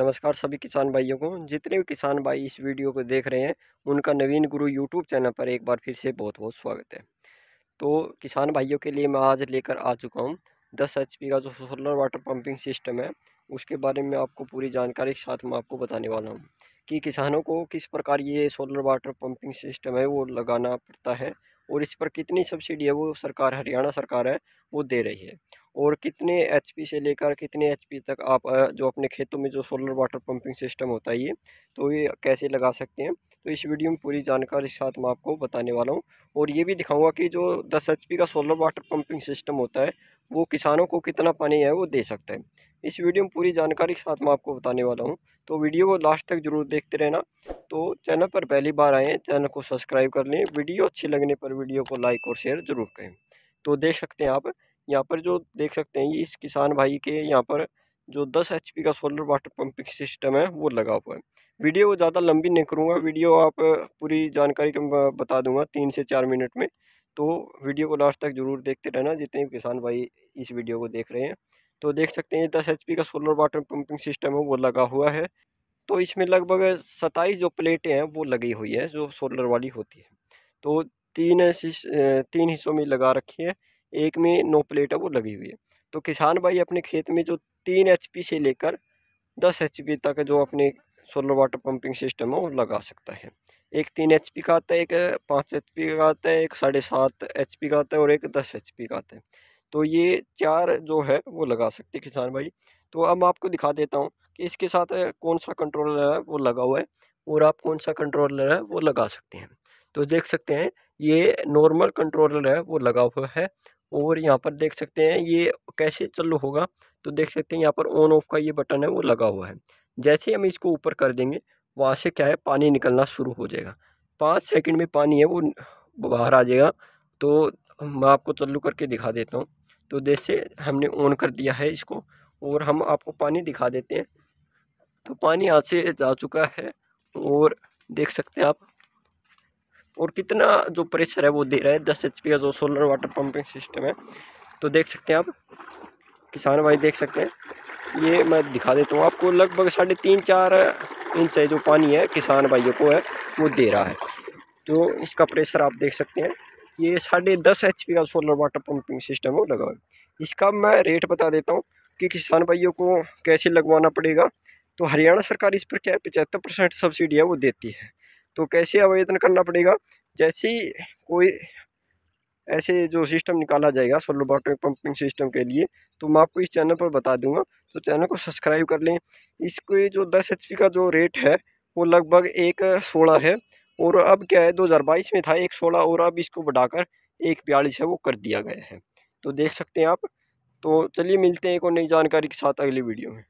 नमस्कार सभी किसान भाइयों को जितने भी किसान भाई इस वीडियो को देख रहे हैं उनका नवीन गुरु यूट्यूब चैनल पर एक बार फिर से बहुत बहुत स्वागत है तो किसान भाइयों के लिए मैं आज लेकर आ चुका हूँ दस एच का जो सोलर वाटर पंपिंग सिस्टम है उसके बारे में आपको पूरी जानकारी के साथ मैं आपको बताने वाला हूँ कि किसानों को किस प्रकार ये सोलर वाटर पम्पिंग सिस्टम है वो लगाना पड़ता है और इस पर कितनी सब्सिडी है वो सरकार हरियाणा सरकार है वो दे रही है और कितने एच से लेकर कितने एच तक आप जो अपने खेतों में जो सोलर वाटर पंपिंग सिस्टम होता है ये तो ये कैसे लगा सकते हैं तो इस वीडियो में पूरी जानकारी के साथ मैं आपको बताने वाला हूँ और ये भी दिखाऊंगा कि जो दस एच का सोलर वाटर पंपिंग सिस्टम होता है वो किसानों को कितना पानी है वो दे सकता है इस वीडियो में पूरी जानकारी के साथ मैं आपको बताने वाला हूँ तो वीडियो को लास्ट तक जरूर देखते रहना तो चैनल पर पहली बार आएँ चैनल को सब्सक्राइब कर लें वीडियो अच्छी लगने पर वीडियो को लाइक और शेयर ज़रूर करें तो देख सकते हैं आप यहाँ पर जो देख सकते हैं इस किसान भाई के यहाँ पर जो 10 एच का सोलर वाटर पंपिंग सिस्टम है वो लगा हुआ है वीडियो को ज़्यादा लंबी नहीं करूँगा वीडियो आप पूरी जानकारी का बता दूंगा तीन से चार मिनट में तो वीडियो को लास्ट तक ज़रूर देखते रहना जितने भी किसान भाई इस वीडियो को देख रहे हैं तो देख सकते हैं दस एच का सोलर वाटर पम्पिंग सिस्टम है वो लगा हुआ है तो इसमें लगभग सत्ताईस जो प्लेटें हैं वो लगी हुई है जो सोलर वाली होती है तो तीन तीन हिस्सों में लगा रखी है एक में नौ प्लेट है वो लगी हुई है तो किसान भाई अपने खेत में जो तीन एच से लेकर दस एच तक जो अपने सोलर वाटर पंपिंग सिस्टम है वो लगा सकता है एक तीन एच का आता है एक पाँच एच का आता है एक साढ़े सात एच का आता है और एक दस एच का आता है तो ये चार जो है वो लगा सकते किसान भाई तो अब आपको दिखा देता हूँ कि इसके साथ कौन सा कंट्रोलर है वो लगा हुआ है और आप कौन सा कंट्रोलर है वो लगा सकते हैं तो देख सकते हैं ये नॉर्मल कंट्रोलर है वो लगा हुआ है और यहाँ पर देख सकते हैं ये कैसे चल होगा तो देख सकते हैं यहाँ पर ऑन ऑफ का ये बटन है वो लगा हुआ है जैसे हम इसको ऊपर कर देंगे वहाँ से क्या है पानी निकलना शुरू हो जाएगा पाँच सेकंड में पानी है वो बाहर आ जाएगा तो मैं आपको चल्लू करके दिखा देता हूँ तो जैसे हमने ऑन कर दिया है इसको और हम आपको पानी दिखा देते हैं तो पानी यहाँ से जा चुका है और देख सकते हैं आप और कितना जो प्रेशर है वो दे रहा है दस एच का जो सोलर वाटर पंपिंग सिस्टम है तो देख सकते हैं आप किसान भाई देख सकते हैं ये मैं दिखा देता हूँ आपको लगभग साढ़े तीन चार इंच है जो पानी है किसान भाइयों को है वो दे रहा है तो इसका प्रेशर आप देख सकते हैं ये साढ़े दस एच का सोलर वाटर पंपिंग सिस्टम वो लगा है इसका मैं रेट बता देता हूँ कि किसान भाइयों को कैसे लगवाना पड़ेगा तो हरियाणा सरकार इस पर क्या है पचहत्तर परसेंट सब्सिडी है वो देती है तो कैसे आवेदन करना पड़ेगा जैसे कोई ऐसे जो सिस्टम निकाला जाएगा सोलर वाटर पंपिंग सिस्टम के लिए तो मैं आपको इस चैनल पर बता दूंगा तो चैनल को सब्सक्राइब कर लें इसके जो दस एच का जो रेट है वो लगभग एक सोलह है और अब क्या है बाईस में था एक सोलह और अब इसको बढ़ाकर एक बयालीस है वो कर दिया गया है तो देख सकते हैं आप तो चलिए मिलते हैं एक और नई जानकारी के साथ अगली वीडियो में